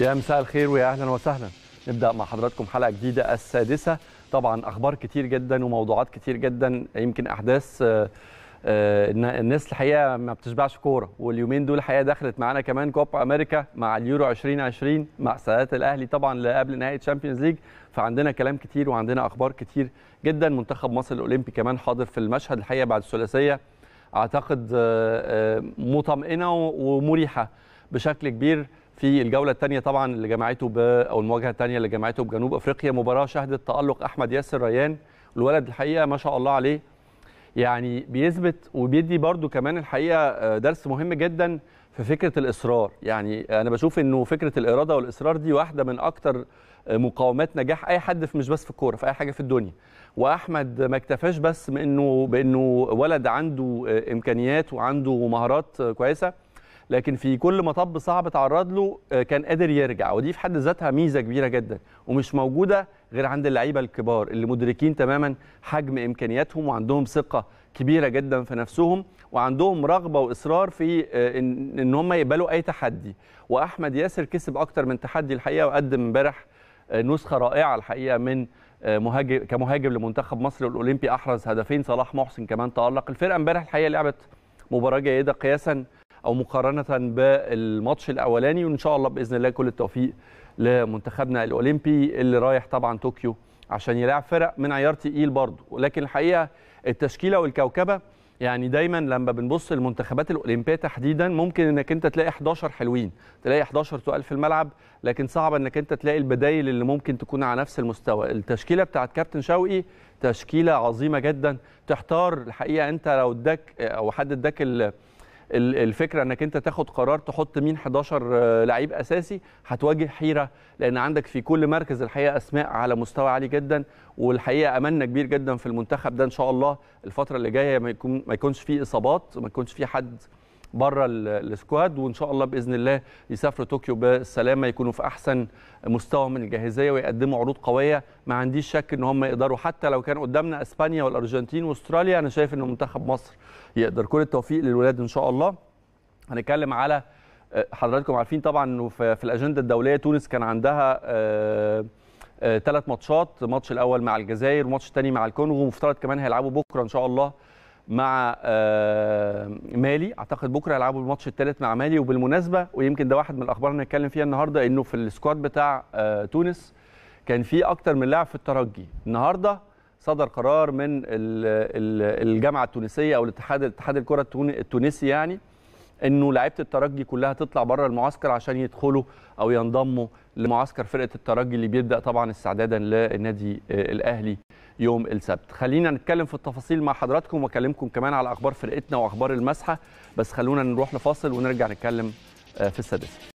يا مساء الخير ويا اهلا وسهلا نبدا مع حضراتكم حلقه جديده السادسه طبعا اخبار كتير جدا وموضوعات كتير جدا يمكن احداث آه، آه، الناس الحقيقه ما بتشبعش كوره واليومين دول الحقيقه دخلت معانا كمان كوبا امريكا مع اليورو 2020 مع سادات الاهلي طبعا قبل نهائي تشامبيونز ليج فعندنا كلام كتير وعندنا اخبار كتير جدا منتخب مصر الاولمبي كمان حاضر في المشهد الحقيقه بعد الثلاثيه اعتقد آه، مطمئنه ومريحه بشكل كبير في الجوله الثانيه طبعا اللي جمعته ب او المواجهه الثانيه اللي جمعته بجنوب افريقيا مباراه شهدت تالق احمد ياسر ريان الولد الحقيقه ما شاء الله عليه يعني بيثبت وبيدي برده كمان الحقيقه آه، درس مهم جدا في فكره الاصرار يعني انا بشوف انه فكره الاراده والاصرار دي واحده من اكتر آه، مقاومات نجاح اي حد في مش بس في الكوره في اي حاجه في الدنيا واحمد ما اكتفاش بس بانه بانه ولد عنده آه، امكانيات وعنده مهارات كويسه لكن في كل مطب صعب تعرض له آه، كان قادر يرجع ودي في حد ذاتها ميزه كبيره جدا ومش موجوده غير عند اللعيبه الكبار اللي مدركين تماما حجم امكانياتهم وعندهم ثقه كبيره جدا في نفسهم وعندهم رغبه واصرار في آه، ان, إن هم يقبلوا اي تحدي واحمد ياسر كسب اكتر من تحدي الحقيقه وقدم امبارح آه، نسخه رائعه الحقيقه من مهاجم كمهاجم لمنتخب مصر الاولمبي احرز هدفين صلاح محسن كمان تالق الفرقه امبارح الحقيقه لعبت مباراه جيده قياسا او مقارنه بالماتش الاولاني وان شاء الله باذن الله كل التوفيق لمنتخبنا الاولمبي اللي رايح طبعا طوكيو عشان يلاعب فرق من عيار تقيل برضه ولكن الحقيقه التشكيله والكوكبه يعني دايما لما بنبص للمنتخبات الاولمبيه تحديدا ممكن انك انت تلاقي 11 حلوين تلاقي 11 تقال في الملعب لكن صعب انك انت تلاقي البدايل اللي ممكن تكون على نفس المستوى التشكيله بتاعت كابتن شوقي تشكيله عظيمه جدا تحتار الحقيقه انت لو اداك او حد اداك الفكره انك انت تاخد قرار تحط مين 11 آه، لعيب اساسي هتواجه حيره لان عندك في كل مركز الحقيقه اسماء على مستوى عالي جدا والحقيقه املنا كبير جدا في المنتخب ده ان شاء الله الفتره اللي جايه ما يكون ما يكونش فيه اصابات ما يكونش فيه حد بره السكواد وان شاء الله باذن الله يسافروا طوكيو بالسلامه يكونوا في احسن مستوى من الجاهزيه ويقدموا عروض قويه ما عنديش شك ان هم يقدروا حتى لو كان قدامنا اسبانيا والارجنتين واستراليا انا شايف ان منتخب مصر يقدر كل التوفيق للولاد ان شاء الله هنتكلم على آه، حضراتكم عارفين طبعا انه في الاجنده الدوليه تونس كان عندها ثلاث آه، آه، ماتشات الماتش الاول مع الجزائر والماتش الثاني مع الكونغو مفترض كمان هيلعبوا بكره ان شاء الله مع آه، مالي اعتقد بكره هيلعبوا الماتش الثالث مع مالي وبالمناسبه ويمكن ده واحد من الاخبار اللي هنتكلم فيها النهارده انه في السكواد بتاع آه، تونس كان في اكتر من لاعب في الترجي النهارده صدر قرار من الجامعه التونسيه او الاتحاد الاتحاد الكره التونسي يعني انه لعيبه الترجي كلها تطلع بره المعسكر عشان يدخلوا او ينضموا لمعسكر فرقه الترجي اللي بيبدا طبعا استعدادا للنادي آه، الاهلي يوم السبت خلينا نتكلم في التفاصيل مع حضراتكم واكلمكم كمان على اخبار فرقتنا واخبار المسحه بس خلونا نروح لفاصل ونرجع نتكلم آه، في السادسه